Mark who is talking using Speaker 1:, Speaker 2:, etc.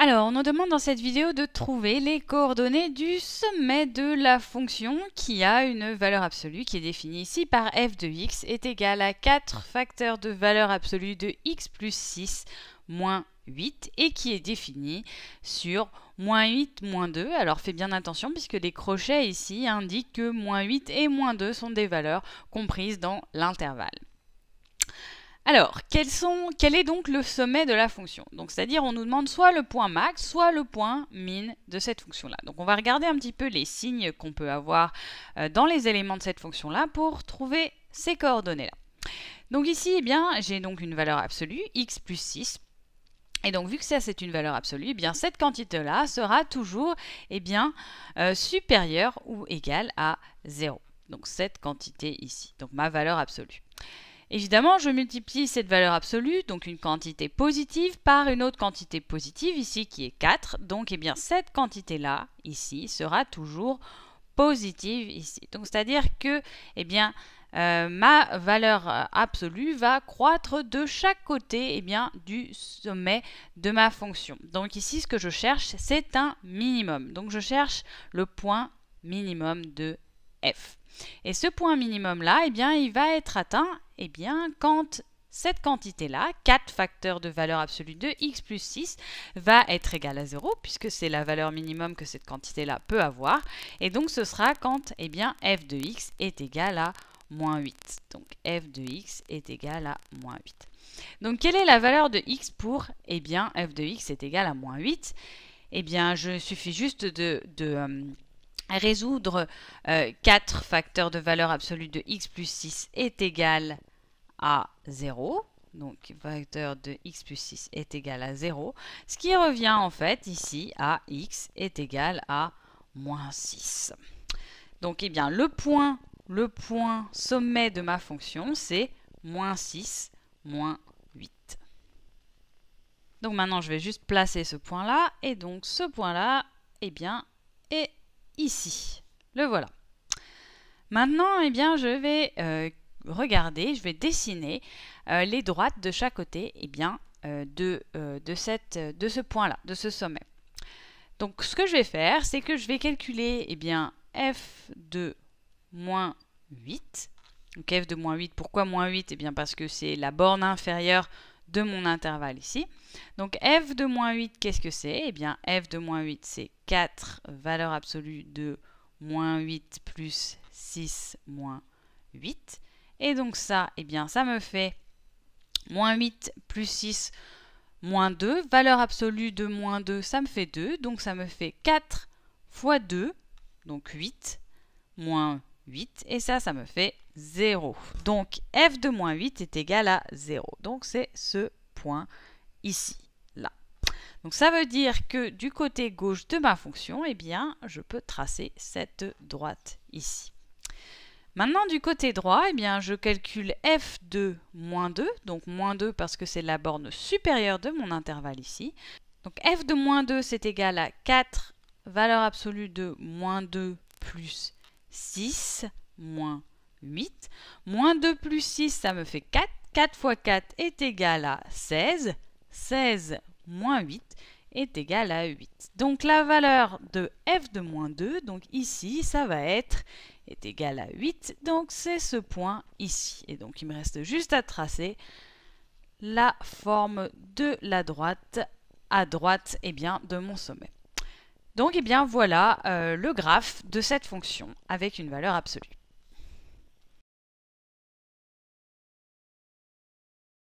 Speaker 1: Alors, on nous demande dans cette vidéo de trouver les coordonnées du sommet de la fonction qui a une valeur absolue qui est définie ici par f de x est égal à 4 facteurs de valeur absolue de x plus 6 moins 8 et qui est définie sur moins 8, moins 2. Alors fais bien attention puisque les crochets ici indiquent que moins 8 et moins 2 sont des valeurs comprises dans l'intervalle. Alors, quel est donc le sommet de la fonction Donc, c'est-à-dire, on nous demande soit le point max, soit le point min de cette fonction-là. Donc, on va regarder un petit peu les signes qu'on peut avoir euh, dans les éléments de cette fonction-là pour trouver ces coordonnées-là. Donc ici, eh bien, j'ai donc une valeur absolue, x plus 6, et donc, vu que ça, c'est une valeur absolue, eh bien, cette quantité-là sera toujours eh bien, euh, supérieure ou égale à 0. Donc, cette quantité ici, donc ma valeur absolue. Évidemment, je multiplie cette valeur absolue, donc une quantité positive, par une autre quantité positive, ici qui est 4. Donc, eh bien, cette quantité-là, ici, sera toujours positive ici. Donc, c'est-à-dire que, eh bien, euh, ma valeur euh, absolue va croître de chaque côté eh bien, du sommet de ma fonction. Donc ici, ce que je cherche, c'est un minimum. Donc je cherche le point minimum de f. Et ce point minimum là, eh bien, il va être atteint eh bien, quand cette quantité-là, 4 facteurs de valeur absolue de x plus 6, va être égale à 0, puisque c'est la valeur minimum que cette quantité-là peut avoir. Et donc ce sera quand eh bien, f de x est égal à moins 8. Donc f de x est égal à moins 8. Donc quelle est la valeur de x pour eh bien, f de x est égal à moins 8 Eh bien, je suffit juste de... Euh, résoudre 4 euh, facteurs de valeur absolue de x plus 6 est égal à 0. Donc vecteur de x plus 6 est égal à 0. Ce qui revient en fait ici à x est égal à moins 6. Donc eh bien le point, le point sommet de ma fonction c'est moins 6 moins 8. Donc maintenant je vais juste placer ce point là et donc ce point là eh bien est ici. Le voilà. Maintenant, eh bien, je vais euh, regardez, je vais dessiner euh, les droites de chaque côté eh bien, euh, de, euh, de, ce point-là, de ce sommet. Donc ce que je vais faire, c'est que je vais calculer eh bien, f de moins 8. Donc f de moins 8, pourquoi moins 8 eh bien, Parce que c'est la borne inférieure de mon intervalle ici. Donc f de moins 8, qu'est-ce que c'est Eh bien f de moins 8, c'est 4 valeurs absolues de moins 8 plus 6 moins 8. Et donc ça, eh bien, ça me fait moins 8 plus 6 moins 2. Valeur absolue de moins 2, ça me fait 2. Donc ça me fait 4 fois 2, donc 8, moins 8. Et ça, ça me fait 0. Donc f de moins 8 est égal à 0. Donc c'est ce point ici, là. Donc ça veut dire que du côté gauche de ma fonction, eh bien, je peux tracer cette droite ici. Maintenant, du côté droit, eh bien, je calcule f de moins 2, donc moins 2 parce que c'est la borne supérieure de mon intervalle ici. Donc f de moins 2, c'est égal à 4 valeur absolue de moins 2 plus 6 moins 8. Moins 2 plus 6, ça me fait 4. 4 fois 4 est égal à 16. 16 moins 8 est égal à 8. Donc la valeur de f de moins 2, donc ici, ça va être, est égal à 8, donc c'est ce point ici. Et donc il me reste juste à tracer la forme de la droite à droite eh bien, de mon sommet. Donc eh bien, voilà euh, le graphe de cette fonction avec une valeur absolue.